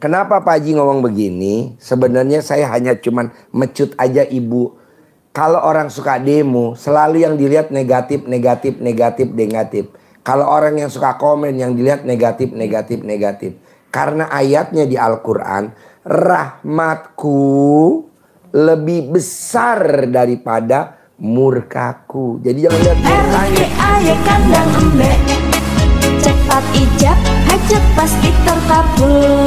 Kenapa Pak Haji ngomong begini? Sebenarnya saya hanya cuman mecut aja ibu. Kalau orang suka demo, selalu yang dilihat negatif, negatif, negatif, negatif. Kalau orang yang suka komen, yang dilihat negatif, negatif, negatif. Karena ayatnya di Al-Quran, rahmatku lebih besar daripada murkaku. Jadi jangan lihat murkanya. Ya, Cepat ijab ajak pasti terkabul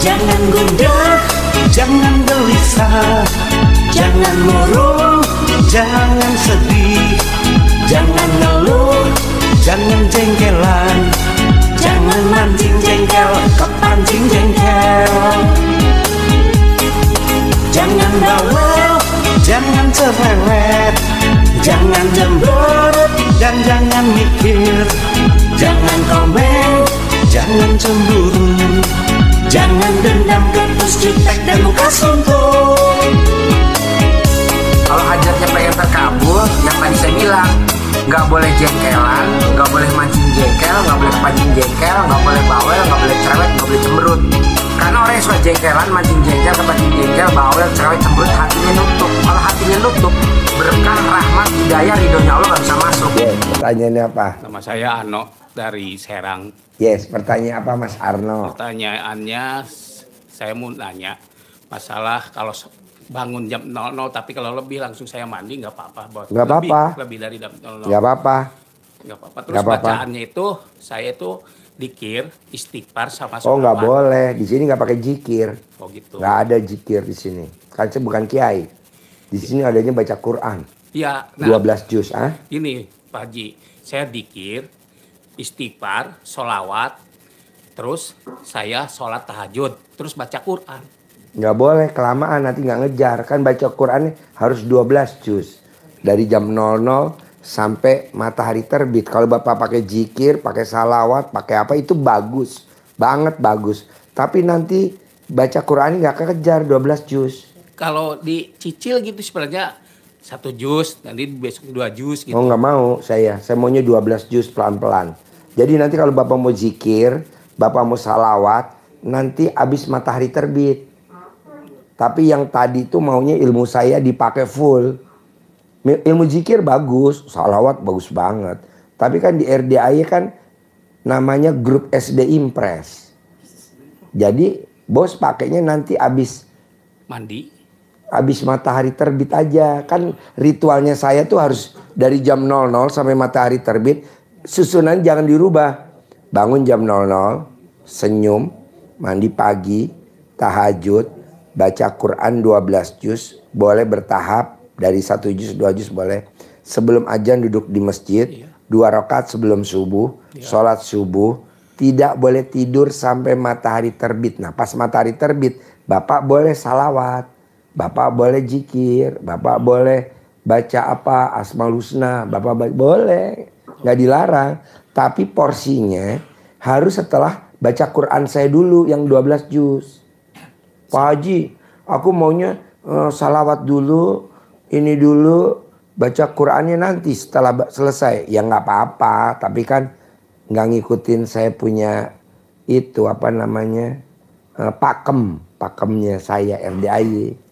Jangan gundah, jangan gelisah Jangan murung, jangan sedih Jangan ngeluh, jangan jengkelan Jangan mancing jengkel, kepancing jengkel Jangan bawel, jangan cerewet Jangan cemberut dan jangan mikir Jangan komen, jangan cemburu Jangan dendam, ketus, jutek, dan muka suntuk Kalau hajatnya pengen terkabul, yang tadi saya bilang Gak boleh jengkelan, gak boleh mancing jengkel, gak boleh pancing jengkel, gak boleh bawel, gak boleh cerewet, gak boleh cemberut karena orang yang suka jengkelan, mancing jengkel, kepancing jengkel, bawel, cerewet, cemberut, hatinya nutup. Kalau hatinya nutup, berkah rahmat hidayah ridhonya Allah nggak bisa masuk. Yes, pertanyaannya apa? Nama saya Ano dari Serang. Yes, pertanyaan apa Mas Arno? Pertanyaannya saya mau nanya masalah kalau bangun jam 00 tapi kalau lebih langsung saya mandi nggak apa-apa bos. Nggak apa-apa. Lebih dari jam 00. Nggak apa-apa. Nggak apa-apa. Terus gak apa -apa. bacaannya itu saya itu dikir, istighfar sama sholawat. Oh nggak boleh, di sini nggak pakai jikir. Oh gitu. Nggak ada jikir di sini. Kan bukan kiai. Di sini adanya baca Quran. Iya. Nah, belas juz ah. Ini Pak Haji, saya dikir, istighfar, solawat, terus saya sholat tahajud, terus baca Quran. Nggak boleh kelamaan nanti nggak ngejar kan baca Quran harus 12 juz dari jam 00 sampai matahari terbit. Kalau bapak pakai jikir, pakai salawat, pakai apa itu bagus, banget bagus. Tapi nanti baca Quran nggak kekejar 12 juz kalau dicicil gitu sebenarnya satu jus, nanti besok dua jus gitu. Oh nggak mau saya, saya maunya belas jus pelan-pelan. Jadi nanti kalau Bapak mau zikir, Bapak mau salawat, nanti abis matahari terbit. Tapi yang tadi itu maunya ilmu saya dipakai full. Ilmu zikir bagus, salawat bagus banget. Tapi kan di RDI kan namanya grup SD Impres. Jadi bos pakainya nanti abis mandi habis matahari terbit aja. Kan ritualnya saya tuh harus dari jam 00 sampai matahari terbit. Susunan jangan dirubah. Bangun jam 00, senyum, mandi pagi, tahajud, baca Quran 12 juz, boleh bertahap dari satu juz, dua juz boleh. Sebelum ajan duduk di masjid, iya. dua rakaat sebelum subuh, iya. sholat subuh, tidak boleh tidur sampai matahari terbit. Nah pas matahari terbit, Bapak boleh salawat Bapak boleh jikir, Bapak boleh baca apa Asmaul Husna, Bapak boleh, nggak dilarang, tapi porsinya harus setelah baca Quran saya dulu yang 12 juz. Pak Haji, aku maunya uh, salawat dulu, ini dulu, baca Qurannya nanti setelah selesai. Ya nggak apa-apa, tapi kan nggak ngikutin saya punya itu apa namanya uh, pakem, pakemnya saya RDI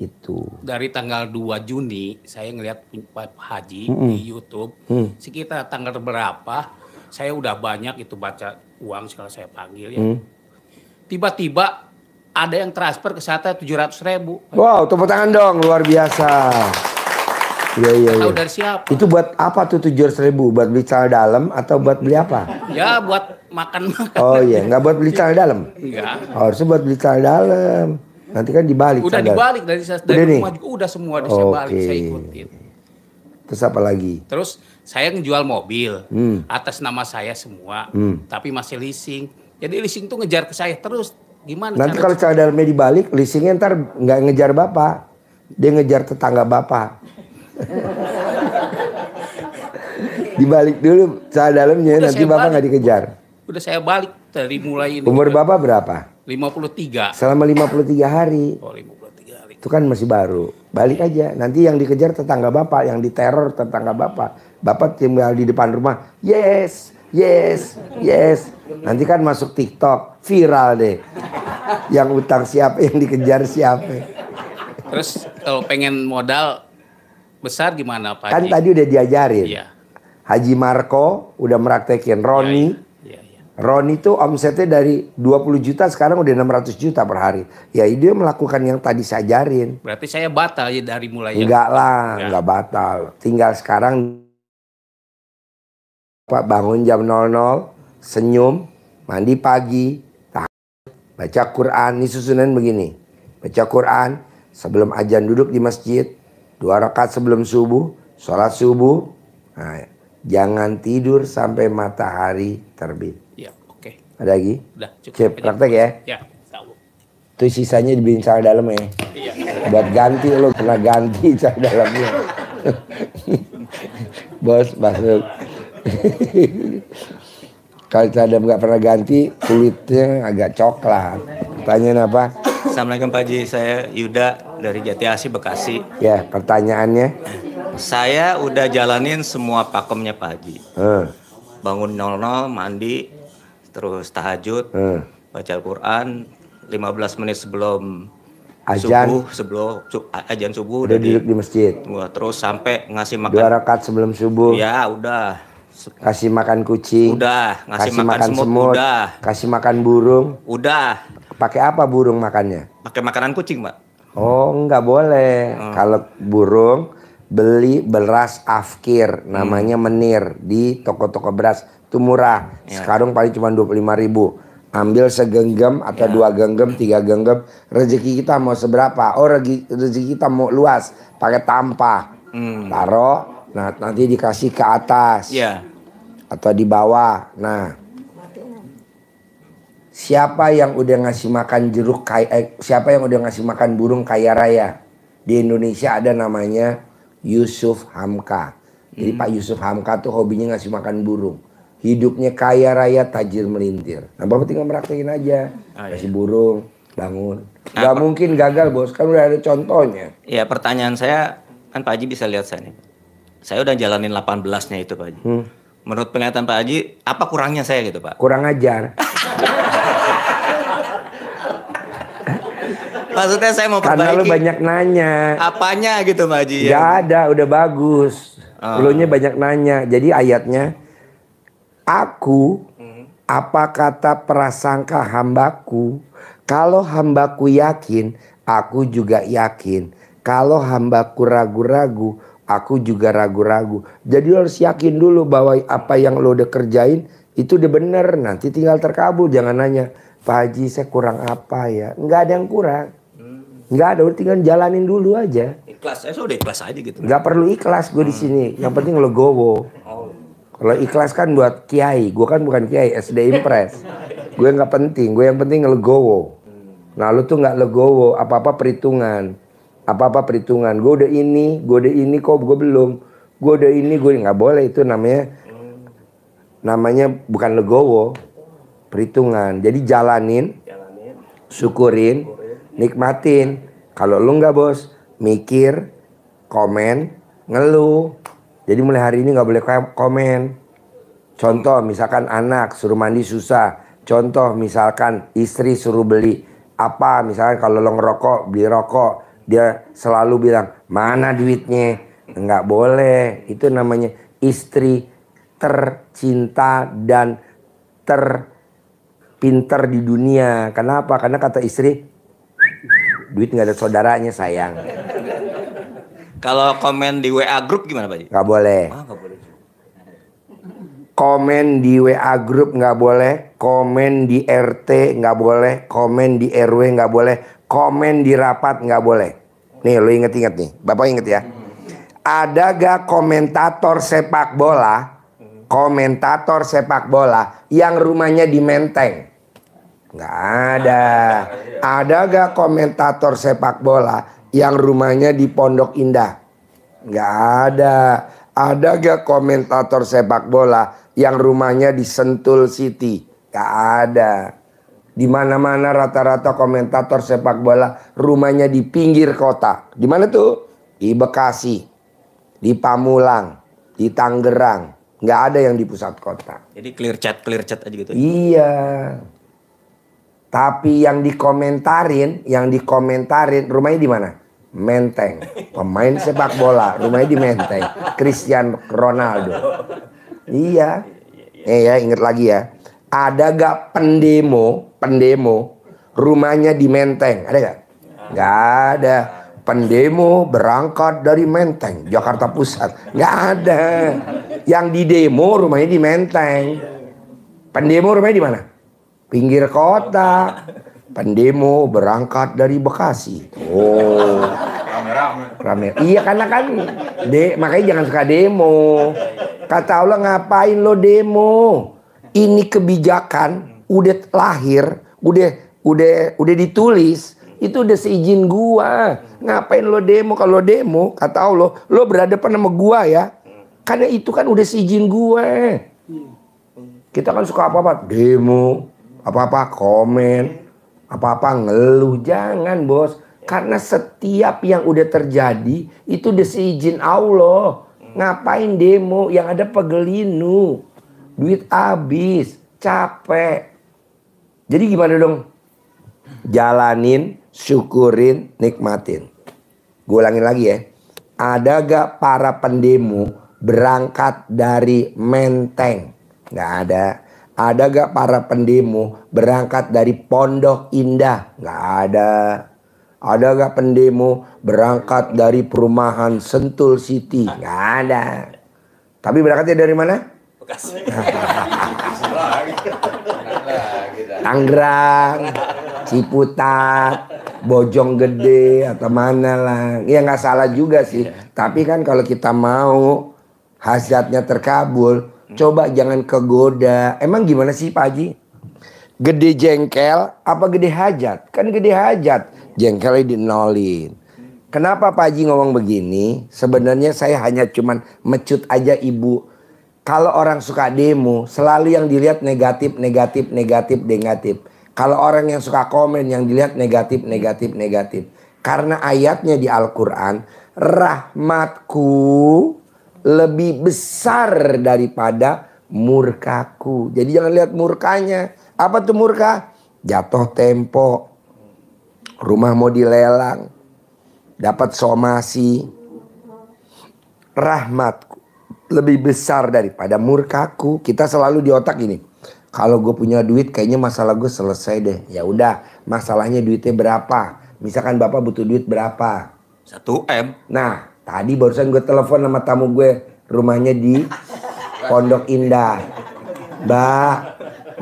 itu dari tanggal 2 Juni saya ngelihat Pak Haji mm -hmm. di YouTube mm. sekitar tanggal berapa saya udah banyak itu baca uang kalau saya panggil ya tiba mm. tiba-tiba ada yang transfer ke saya tujuh ratus ribu wow tepuk tangan dong luar biasa Iya iya. Tahu iya. dari siapa? Itu buat apa tuh tujuh ratus ribu? Buat beli celana dalam atau buat beli apa? ya buat makan makan. Oh iya, nggak buat beli celana dalam. Enggak. Harus harusnya buat beli celana dalam. Nanti kan dibalik. Udah sandal. dibalik dari dari udah rumah juga udah semua di okay. saya ikutin. Terus apa lagi? Terus saya ngejual mobil hmm. atas nama saya semua, hmm. tapi masih leasing. Jadi leasing tuh ngejar ke saya terus. Gimana? Nanti kalau dalamnya dibalik, leasingnya ntar nggak ngejar bapak, dia ngejar tetangga bapak. dibalik dulu saya dalamnya nanti bapak nggak dikejar udah saya balik dari mulai ini umur bapak berapa 53. Selama 53 hari. Oh, 53 hari. Itu kan masih baru. Balik aja. Nanti yang dikejar tetangga Bapak, yang diteror tetangga Bapak. Bapak tinggal di depan rumah. Yes, yes, yes. Nanti kan masuk TikTok, viral deh. Yang utang siapa, yang dikejar siapa. Terus kalau pengen modal besar gimana Pak Kan tadi udah diajarin. Iya. Haji Marco udah meraktekin Roni. Ya, ya Ron itu omsetnya dari 20 juta sekarang udah 600 juta per hari. Ya dia melakukan yang tadi saya ajarin. Berarti saya batal ya dari mulai. Ya? Enggak lah, ya. enggak batal. Tinggal sekarang Pak bangun jam 00, senyum, mandi pagi, baca Quran. Ini susunan begini. Baca Quran sebelum ajan duduk di masjid, dua rakaat sebelum subuh, sholat subuh. Nah, Jangan tidur sampai matahari terbit. Ya, oke. Okay. Ada lagi? Udah, cukup. Sip, praktek ya. Ya, tahu. Itu sisanya dibincang dalam ya. Iya. Buat ganti lo pernah ganti cara dalamnya. Bos masuk. Kalau cadam nggak pernah ganti, kulitnya agak coklat. Pertanyaan apa? Assalamualaikum Pak Haji, saya Yuda dari Jati Bekasi. Ya, pertanyaannya? Saya udah jalanin semua pakemnya pagi. Uh. Eh. Bangun 00 mandi terus tahajud, uh. baca Al-Qur'an 15 menit sebelum Ajan subuh sebelum su ajan subuh udah, duduk di, masjid. Wah, terus sampai ngasih makan. Dua rakaat sebelum subuh. Ya, udah. Kasih makan kucing. Udah, ngasih kasih makan, makan semut, semut, udah. Kasih makan burung. Udah. Pakai apa burung makannya? Pakai makanan kucing, Pak. Oh, nggak boleh. Hmm. Kalau burung beli beras afkir namanya hmm. menir di toko-toko beras itu murah ya. sekarang paling cuma dua lima ribu ambil segenggam atau ya. dua genggam tiga genggam rezeki kita mau seberapa oh rezeki kita mau luas pakai tampah hmm. taruh nah nanti dikasih ke atas ya. atau di bawah nah siapa yang udah ngasih makan jeruk kayak eh, siapa yang udah ngasih makan burung kaya raya di Indonesia ada namanya Yusuf Hamka. Jadi hmm. Pak Yusuf Hamka tuh hobinya ngasih makan burung. Hidupnya kaya raya tajir melintir. Nah bapak tinggal meraktekin aja. Oh, ah, Kasih iya. burung, bangun. Nah, Gak mungkin gagal bos, kan udah ada contohnya. Ya pertanyaan saya, kan Pak Haji bisa lihat saya nih. Saya udah jalanin 18-nya itu Pak Haji. Hmm. Menurut penglihatan Pak Haji, apa kurangnya saya gitu Pak? Kurang ajar. Maksudnya saya mau perbaiki. Karena lu banyak nanya. Apanya gitu Pak Haji? Ya? Gak ada, udah bagus. Oh. Ah. Lu nya banyak nanya. Jadi ayatnya, aku hmm. apa kata prasangka hambaku? Kalau hambaku yakin, aku juga yakin. Kalau hambaku ragu-ragu, aku juga ragu-ragu. Jadi lu harus yakin dulu bahwa apa yang lo udah kerjain itu udah bener. Nanti tinggal terkabul, jangan nanya. Pak Haji saya kurang apa ya? Enggak ada yang kurang. Nggak ada, udah tinggal jalanin dulu aja. Ikhlas, saya eh, sudah ikhlas aja gitu. Nggak perlu ikhlas gue hmm. di sini. Yang penting legowo. Oh. Kalau ikhlas kan buat kiai, gue kan bukan kiai, SD impres. gue nggak penting, gue yang penting legowo. Nah lu tuh nggak legowo, apa-apa perhitungan. Apa-apa perhitungan, gue udah ini, gue udah ini kok gue belum. Gue udah ini, gue nggak boleh itu namanya. Namanya bukan legowo, perhitungan. Jadi jalanin, jalanin. syukurin, syukurin. nikmatin. Kalau lu nggak bos, mikir, komen, ngeluh. Jadi mulai hari ini nggak boleh komen. Contoh misalkan anak suruh mandi susah. Contoh misalkan istri suruh beli apa. Misalkan kalau lo ngerokok, beli rokok. Dia selalu bilang, mana duitnya? Nggak boleh. Itu namanya istri tercinta dan terpinter di dunia. Kenapa? Karena kata istri Duit nggak ada saudaranya sayang. Kalau komen di WA grup gimana Pak? Nggak boleh. gak boleh. Komen di WA grup nggak boleh, komen di RT nggak boleh, komen di RW nggak boleh, komen di rapat nggak boleh. Nih lo inget-inget nih, bapak inget ya. Ada gak komentator sepak bola, komentator sepak bola yang rumahnya di Menteng? Nggak ada. Ada gak komentator sepak bola yang rumahnya di Pondok Indah? Nggak ada. Ada gak komentator sepak bola yang rumahnya di Sentul City? Nggak ada. Di mana-mana rata-rata komentator sepak bola rumahnya di pinggir kota. Di mana tuh? Di Bekasi, di Pamulang, di Tangerang. Nggak ada yang di pusat kota. Jadi clear chat, clear chat aja gitu. Ya? Iya. Tapi yang dikomentarin, yang dikomentarin rumahnya di mana? Menteng. Pemain sepak bola, rumahnya di Menteng. Christian Ronaldo. Iya. Eh ya, inget lagi ya. Ada gak pendemo, pendemo rumahnya di Menteng? Ada gak? Gak ada. Pendemo berangkat dari Menteng, Jakarta Pusat. Gak ada. Yang di demo rumahnya di Menteng. Pendemo rumahnya di mana? pinggir kota. Pendemo berangkat dari Bekasi. Oh. Rame. Iya karena kan de, makanya jangan suka demo. Kata Allah ngapain lo demo? Ini kebijakan udah lahir, udah udah udah ditulis, itu udah seizin gua. Ngapain lo demo? Kalau demo kata Allah, lo pernah sama gua ya. Karena itu kan udah seizin gua. Kita kan suka apa-apa demo apa-apa komen, apa-apa ngeluh. Jangan bos. Karena setiap yang udah terjadi itu seizin Allah. Ngapain demo yang ada pegelinu. Duit habis, capek. Jadi gimana dong? Jalanin, syukurin, nikmatin. Gue ulangin lagi ya. Ada gak para pendemo berangkat dari Menteng? Gak ada. Ada gak para pendemo berangkat dari Pondok Indah? Gak ada. Ada gak pendemo berangkat dari perumahan Sentul City? Gak ada. Tapi berangkatnya dari mana? Bekasi. Tanggerang, Ciputat, Bojong Gede atau mana lah. Ya gak salah juga sih. Iya. Tapi kan kalau kita mau hasratnya terkabul, Coba jangan kegoda. Emang gimana sih Pak Haji? Gede jengkel apa gede hajat? Kan gede hajat. Jengkelnya dinolin. Kenapa Pak Haji ngomong begini? Sebenarnya saya hanya cuman mecut aja ibu. Kalau orang suka demo, selalu yang dilihat negatif, negatif, negatif, negatif. Kalau orang yang suka komen, yang dilihat negatif, negatif, negatif. Karena ayatnya di Al-Quran, rahmatku lebih besar daripada murkaku. Jadi jangan lihat murkanya. Apa tuh murka? Jatuh tempo. Rumah mau dilelang. Dapat somasi. Rahmatku lebih besar daripada murkaku. Kita selalu di otak ini. Kalau gue punya duit kayaknya masalah gue selesai deh. Ya udah, masalahnya duitnya berapa? Misalkan Bapak butuh duit berapa? 1 M. Nah, Tadi barusan gue telepon sama tamu gue rumahnya di Pondok Indah. Mbak,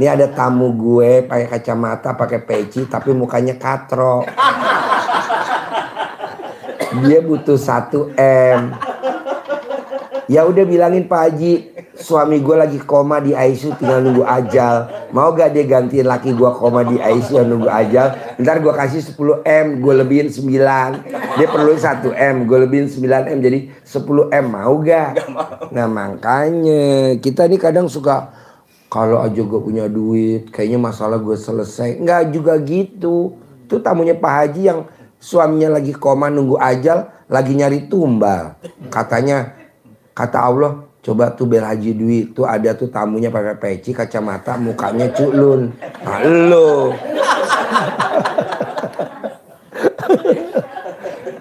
ini ada tamu gue pakai kacamata, pakai peci, tapi mukanya katro. Dia butuh satu M. Ya udah bilangin Pak Haji, suami gue lagi koma di ICU tinggal nunggu ajal. Mau gak dia gantiin laki gue koma di ICU nunggu ajal? Ntar gue kasih 10 M, gue lebihin 9. Dia perlu 1 M, gue lebihin 9 M jadi 10 M. Mau gak? gak mau. Nah makanya kita nih kadang suka kalau aja gue punya duit, kayaknya masalah gue selesai. Enggak juga gitu. Itu tamunya Pak Haji yang suaminya lagi koma nunggu ajal, lagi nyari tumbal. Katanya Kata Allah, coba tuh bel haji duit tuh ada tuh tamunya pakai peci kacamata mukanya culun halo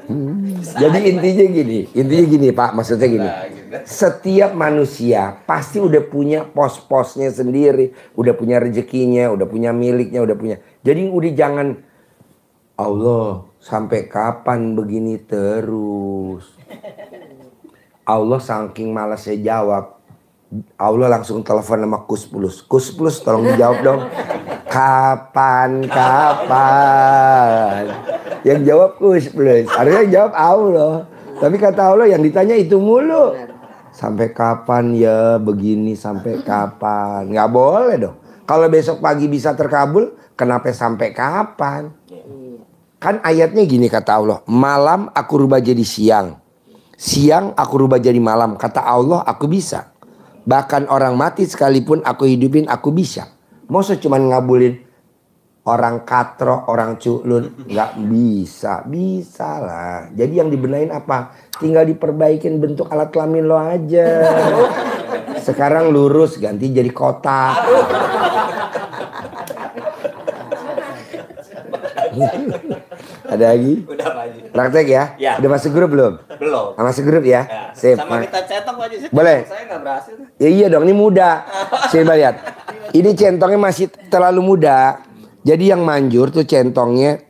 hmm. jadi intinya gini intinya gini pak maksudnya gini nah, gitu. setiap manusia pasti udah punya pos-posnya sendiri udah punya rezekinya udah punya miliknya udah punya jadi udah jangan Allah sampai kapan begini terus Allah saking malasnya jawab Allah langsung telepon sama Kus Plus. Kus Plus tolong dijawab dong. Kapan kapan. Yang jawab Kus Plus. Harusnya jawab Allah. Tapi kata Allah yang ditanya itu mulu. Sampai kapan ya begini sampai kapan? Gak boleh dong. Kalau besok pagi bisa terkabul, kenapa sampai kapan? Iya. Kan ayatnya gini kata Allah, malam aku rubah jadi siang Siang aku rubah jadi malam. Kata Allah, aku bisa. Bahkan orang mati sekalipun aku hidupin, aku bisa. Masa cuma ngabulin orang katro, orang culun. Nggak bisa. Bisa lah. Jadi yang dibenain apa? Tinggal diperbaikin bentuk alat kelamin lo aja. Sekarang lurus, ganti jadi kotak. Ada lagi? Udah Pak Praktek ya? ya? Udah masuk grup belum? Belum. Nah, masuk grup ya? ya. Sip. Sama kita cetok aja sih. Boleh? Saya nggak berhasil. Ya, iya dong, ini muda. Coba lihat. Ini centongnya masih terlalu muda. Jadi yang manjur tuh centongnya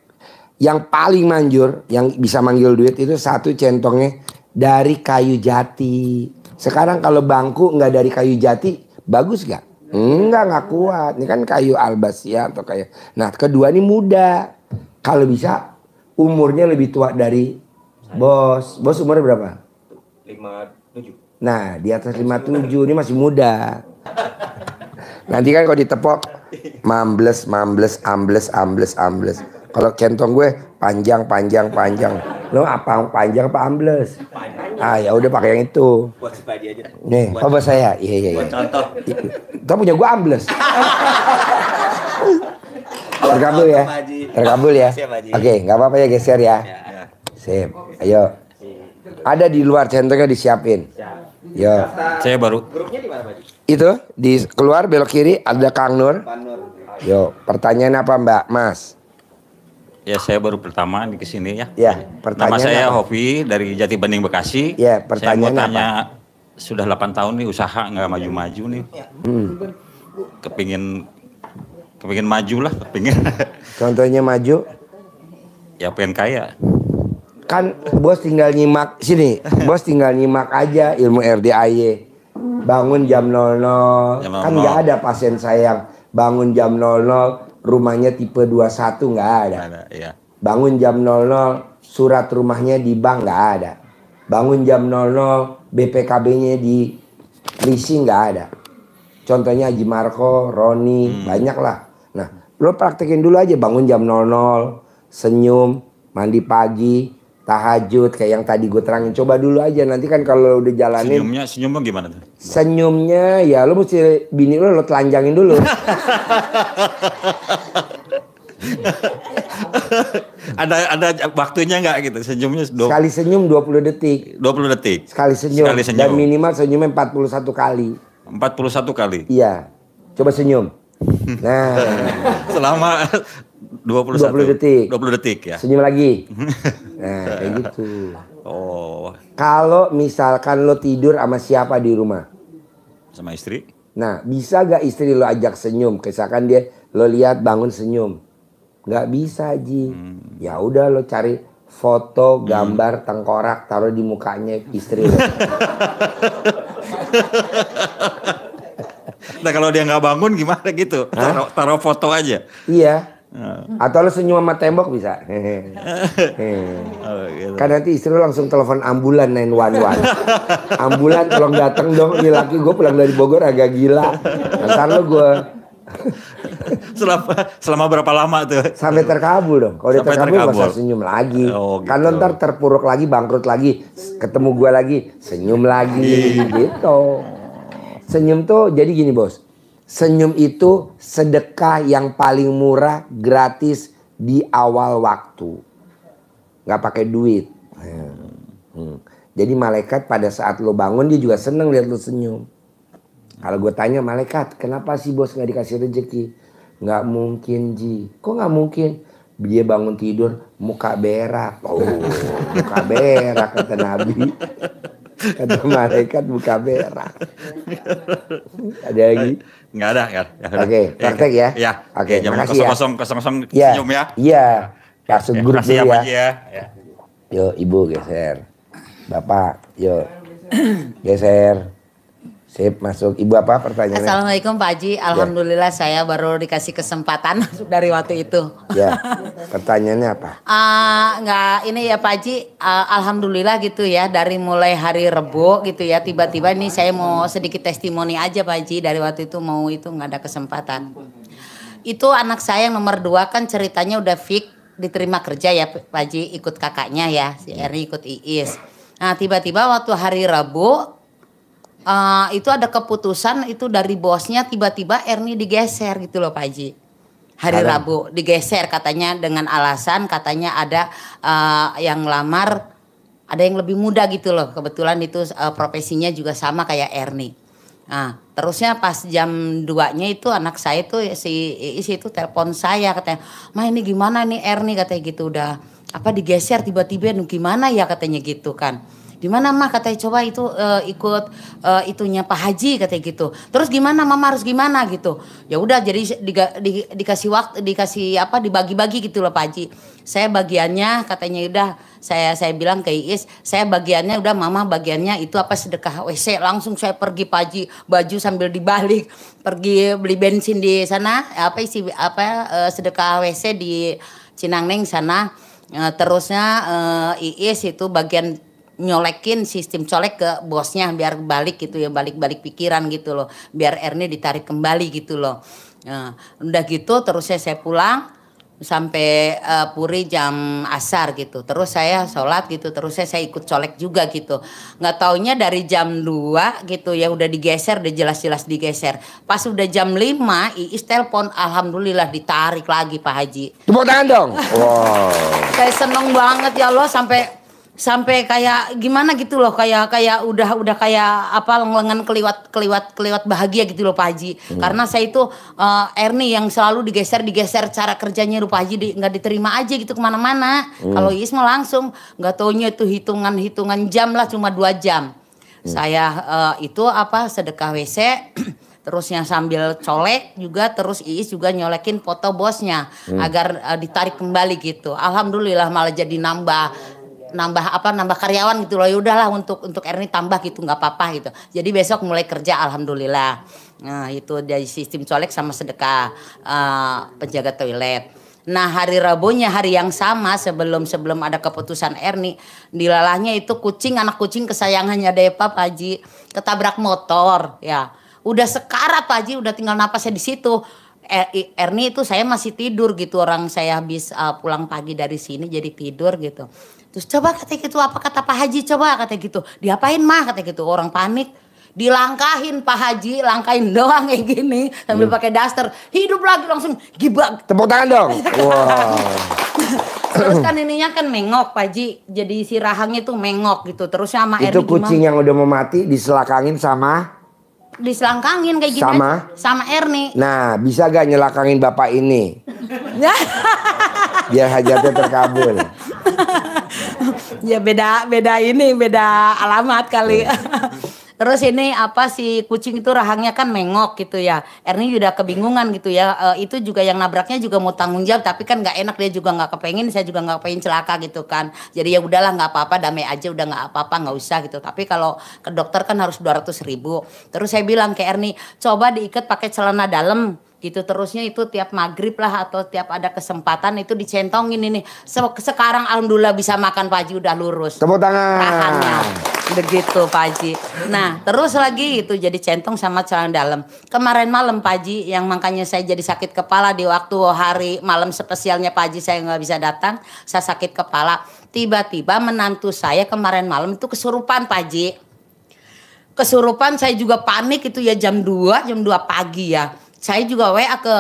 yang paling manjur yang bisa manggil duit itu satu centongnya dari kayu jati. Sekarang kalau bangku nggak dari kayu jati, bagus nggak? Enggak, nggak kuat. Ini kan kayu albasia atau kayak. Nah, kedua ini muda. Kalau bisa umurnya lebih tua dari bos. Bos umurnya berapa? 57. Nah, di atas 57 ini masih muda. Nanti kan kalau ditepok mambles mambles ambles ambles ambles. Kalau kentong gue panjang panjang panjang. Lo apa panjang apa ambles? Panjang. Ah ya udah pakai yang itu. Nih, oh, buat, saya. Iya iya iya. Buat contoh. Tapi punya gue ambles. Terkabul ya. Terkabul ya. Oke, okay, nggak apa-apa ya geser ya. ya. Sip. Ayo. Ada di luar centernya disiapin. ya Saya baru. Itu di keluar belok kiri ada Kang Nur. Yo, pertanyaan apa Mbak Mas? Ya saya baru pertama di kesini ya. Ya, pertanyaan. Nama saya apa? Hopi dari Jati Bening Bekasi. Ya, pertanyaan saya mau tanya, apa? Sudah 8 tahun nih usaha nggak maju-maju nih. Hmm. Kepingin pengen maju lah, pengen. Contohnya maju? Ya pengen kaya. Kan bos tinggal nyimak sini, bos tinggal nyimak aja ilmu RDAY. Bangun jam 00. Jam 00. Kan nggak ada pasien sayang bangun jam 00 rumahnya tipe 21 nggak ada. ada iya. Bangun jam 00 surat rumahnya di bank nggak ada. Bangun jam 00 BPKB-nya di leasing nggak ada. Contohnya Haji Marco, Roni, hmm. banyak lah. Lo praktekin dulu aja bangun jam 00, senyum, mandi pagi, tahajud kayak yang tadi gue terangin. Coba dulu aja nanti kan kalau udah jalanin. Senyumnya senyumnya gimana tuh? Senyumnya ya lo mesti bini lo lo telanjangin dulu. ada ada waktunya nggak gitu senyumnya dua sekali senyum 20 detik 20 detik sekali senyum, sekali senyum. dan minimal senyumnya 41 kali 41 kali iya coba senyum nah selama 21 20 detik. 20 detik ya. Senyum lagi. Nah, kayak gitu. Oh. Kalau misalkan lo tidur sama siapa di rumah? Sama istri. Nah, bisa gak istri lo ajak senyum? Misalkan dia lo lihat bangun senyum. Gak bisa, Ji. Hmm. Ya udah lo cari foto hmm. gambar hmm. tengkorak taruh di mukanya istri lo. nah kalau dia nggak bangun gimana gitu? Taruh, taruh foto aja. Iya. Hmm. Atau lo senyum sama tembok bisa. Hehehe. Oh, gitu. Kan nanti istri lo langsung telepon ambulan 911. ambulan tolong datang dong. Ini laki gue pulang dari Bogor agak gila. Ntar lo gue selama selama berapa lama tuh? Sampai terkabul dong. Kalau dia terkabul, terkabul. masa senyum lagi. Oh, gitu. Kan lo ntar terpuruk lagi, bangkrut lagi, ketemu gue lagi, senyum lagi iya. gitu. Senyum tuh jadi gini bos. Senyum itu sedekah yang paling murah gratis di awal waktu. Gak pakai duit. Hmm. Hmm. Jadi malaikat pada saat lo bangun dia juga seneng lihat lo senyum. Kalau gue tanya malaikat kenapa sih bos gak dikasih rezeki? Gak mungkin Ji. Kok gak mungkin? Dia bangun tidur muka berak. Oh muka berak kata Nabi. Kata malaikat buka berak. ada lagi? Enggak ada, enggak ada. Oke, okay, iya. praktek ya. Iya. Oke, okay, ya. kosong kosong kosong ya. senyum ya. Iya. Kasut ya, grup ya. ya. ya. Yo, ibu geser. Bapak, yo. geser. Sip, masuk. Ibu apa pertanyaannya? Assalamualaikum Pak Haji. Ya. Alhamdulillah ya. saya baru dikasih kesempatan masuk dari waktu itu. Ya, pertanyaannya apa? Uh, nggak, ini ya Pak Haji. Uh, Alhamdulillah gitu ya, dari mulai hari Rebo gitu ya. Tiba-tiba ini saya mau sedikit testimoni aja Pak Haji. Dari waktu itu mau itu nggak ada kesempatan. Itu anak saya yang nomor dua kan ceritanya udah fix diterima kerja ya Pak Haji. Ikut kakaknya ya, si ya. Eri ikut Iis. Nah tiba-tiba waktu hari Rabu uh, itu ada keputusan itu dari bosnya tiba-tiba Erni digeser gitu loh Pak Haji. Hari Adam. Rabu digeser katanya dengan alasan katanya ada uh, yang lamar ada yang lebih muda gitu loh. Kebetulan itu uh, profesinya juga sama kayak Erni. Nah, terusnya pas jam 2-nya itu anak saya itu si Iis itu telepon saya katanya, "Ma ini gimana nih Erni?" katanya gitu udah apa digeser tiba-tiba gimana ya katanya gitu kan di mana mah katanya coba itu uh, ikut uh, itunya Pak Haji katanya gitu terus gimana mama harus gimana gitu ya udah jadi di, di, dikasih waktu dikasih apa dibagi-bagi gitu loh Pak Haji saya bagiannya katanya udah saya saya bilang ke Iis saya bagiannya udah mama bagiannya itu apa sedekah WC langsung saya pergi Pak Haji baju sambil dibalik pergi beli bensin di sana apa isi apa eh, sedekah WC di Cinangneng sana terusnya Iis itu bagian nyolekin sistem colek ke bosnya biar balik gitu ya balik-balik pikiran gitu loh biar Erni ditarik kembali gitu loh nah, udah gitu terus saya pulang sampai uh, Puri jam asar gitu. Terus saya sholat gitu, terus saya, saya ikut colek juga gitu. Nggak taunya dari jam 2 gitu ya udah digeser, udah jelas-jelas digeser. Pas udah jam 5, Iis telepon, Alhamdulillah ditarik lagi Pak Haji. Tepuk tangan dong. wow. saya seneng banget ya Allah sampai sampai kayak gimana gitu loh kayak kayak udah udah kayak apa lengan keliwat keliwat keliwat bahagia gitu loh Pak Haji hmm. karena saya itu uh, eh, Erni yang selalu digeser digeser cara kerjanya loh Pak Haji di, nggak diterima aja gitu kemana-mana hmm. kalau Iis langsung nggak taunya itu hitungan hitungan jam lah cuma dua jam hmm. saya uh, itu apa sedekah WC terusnya sambil colek juga terus Iis juga nyolekin foto bosnya hmm. agar uh, ditarik kembali gitu. Alhamdulillah malah jadi nambah nambah apa nambah karyawan gitu loh ya udahlah untuk untuk Erni tambah gitu nggak apa-apa gitu jadi besok mulai kerja alhamdulillah nah itu dari sistem colek sama sedekah uh, penjaga toilet nah hari Rabunya hari yang sama sebelum sebelum ada keputusan Erni dilalahnya itu kucing anak kucing kesayangannya Depa Haji ketabrak motor ya udah sekarat Pak Haji udah tinggal napasnya di situ Er, Erni itu saya masih tidur gitu orang saya habis uh, pulang pagi dari sini jadi tidur gitu. Terus coba kata gitu apa kata Pak Haji coba kata gitu. Diapain mah kata gitu orang panik. Dilangkahin Pak Haji, langkahin doang kayak gini sambil hmm. pakai daster. Hidup lagi langsung gibak. Tepuk tangan dong. wow. Terus kan ininya kan mengok Pak Haji. Jadi si rahangnya tuh mengok gitu. Terus sama Itu Erni kucing gimana? yang udah mau mati diselakangin sama diselangkangin kayak gitu sama aja. sama Erni nah bisa gak nyelakangin bapak ini biar hajatnya terkabul ya beda beda ini beda alamat kali iya. Terus ini apa si kucing itu rahangnya kan mengok gitu ya. Erni udah kebingungan gitu ya. E, itu juga yang nabraknya juga mau tanggung jawab tapi kan nggak enak dia juga nggak kepengen saya juga nggak pengen celaka gitu kan. Jadi ya udahlah nggak apa-apa, damai aja udah nggak apa-apa, nggak usah gitu. Tapi kalau ke dokter kan harus 200 ribu. Terus saya bilang ke Erni, coba diikat pakai celana dalam gitu terusnya itu tiap maghrib lah atau tiap ada kesempatan itu dicentongin ini sekarang alhamdulillah bisa makan Paji udah lurus tepuk tangan rahangnya begitu Paji nah terus lagi itu jadi centong sama celana dalam kemarin malam Paji yang makanya saya jadi sakit kepala di waktu hari malam spesialnya Paji saya nggak bisa datang saya sakit kepala tiba-tiba menantu saya kemarin malam itu kesurupan Paji kesurupan saya juga panik itu ya jam 2 jam 2 pagi ya saya juga WA ke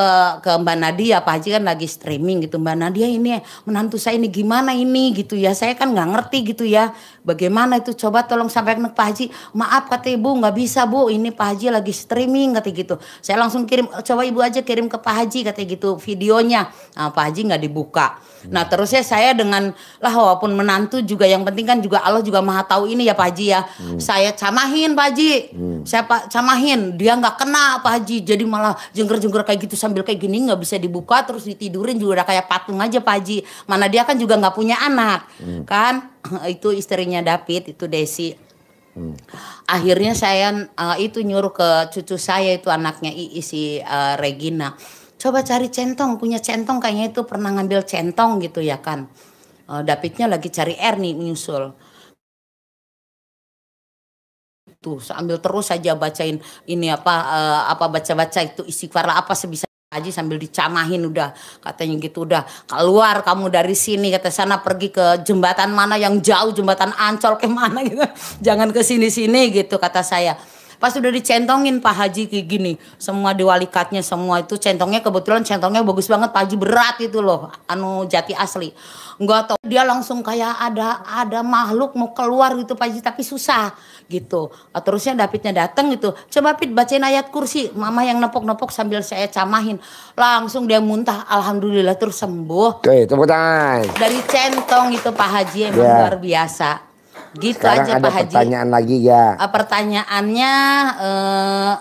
ke Mbak Nadia, Pak Haji kan lagi streaming gitu. Mbak Nadia ini menantu saya ini gimana ini gitu ya. Saya kan nggak ngerti gitu ya. Bagaimana itu coba tolong sampaikan ke Pak Haji. Maaf kata Ibu nggak bisa Bu, ini Pak Haji lagi streaming kata gitu. Saya langsung kirim coba Ibu aja kirim ke Pak Haji kata gitu videonya. Nah, Pak Haji nggak dibuka Nah terusnya saya dengan lah walaupun menantu juga yang penting kan juga Allah juga maha tahu ini ya Pak Haji ya. Hmm. Saya camahin Pak Haji, hmm. saya pak camahin dia nggak kena Pak Haji, jadi malah jengger-jengger kayak gitu sambil kayak gini nggak bisa dibuka terus ditidurin juga udah kayak patung aja Pak Haji. Mana dia kan juga nggak punya anak hmm. kan itu istrinya David itu Desi. Hmm. Akhirnya saya uh, itu nyuruh ke cucu saya itu anaknya Iis si uh, Regina coba cari centong punya centong kayaknya itu pernah ngambil centong gitu ya kan uh, Davidnya lagi cari R nih menyusul. tuh sambil terus saja bacain ini apa uh, apa baca-baca itu isi lah apa sebisa aja sambil dicamahin udah katanya gitu udah keluar kamu dari sini kata sana pergi ke jembatan mana yang jauh jembatan ancol kemana gitu jangan ke sini sini gitu kata saya Pas udah dicentongin Pak Haji kayak gini, semua di walikatnya semua itu centongnya kebetulan centongnya bagus banget Pak Haji berat itu loh, anu jati asli. Enggak tau dia langsung kayak ada ada makhluk mau keluar gitu Pak Haji tapi susah gitu. Terusnya Davidnya datang gitu, coba Pit bacain ayat kursi, mama yang nepok-nepok sambil saya camahin. Langsung dia muntah, alhamdulillah terus sembuh. Oke, tepuk tangan. Dari centong itu Pak Haji emang yeah. luar biasa. Gitu Sekarang aja ada Pak Haji. Pertanyaan lagi ya. Ah, pertanyaannya eh,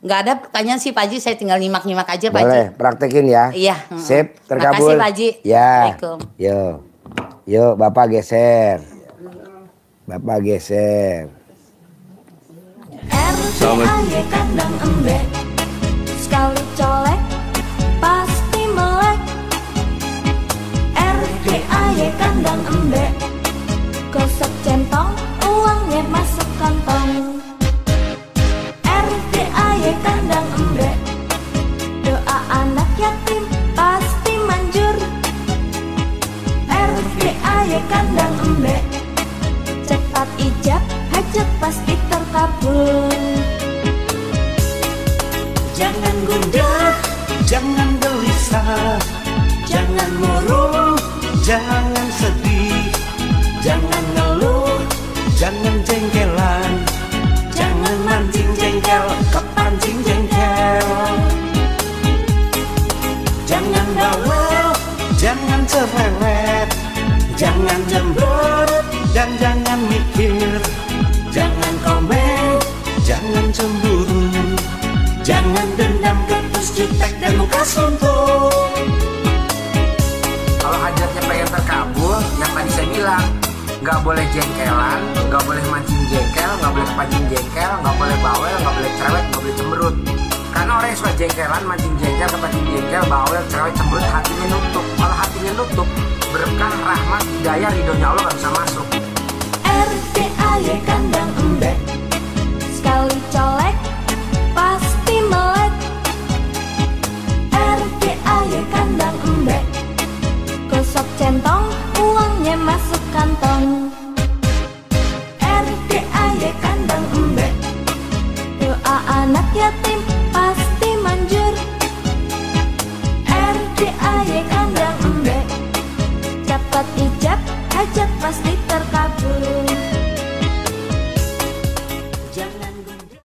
nggak ada pertanyaan sih Pak Haji, saya tinggal nyimak-nyimak aja Pak Haji. Boleh, praktekin ya. Iya. Sip, terkabul. Makasih Pak Haji. Ya. Yo. Yo, Bapak geser. Bapak geser. Selamat. Kadang embek, sekali colek, pasti melek. RTAY nggak boleh jengkelan nggak boleh mancing jengkel nggak boleh pancing jengkel nggak boleh bawel nggak boleh cerewet nggak boleh cemberut karena orang yang suka jengkelan mancing jengkel kepancing jengkel bawel cerewet cemberut hatinya nutup kalau hatinya nutup berkah rahmat hidayah ridhonya Allah nggak bisa masuk RPAY kandang embek sekali colek pasti melek kandang embek gosok centong uangnya masuk kantong RDA ya kandang embek Doa anak yang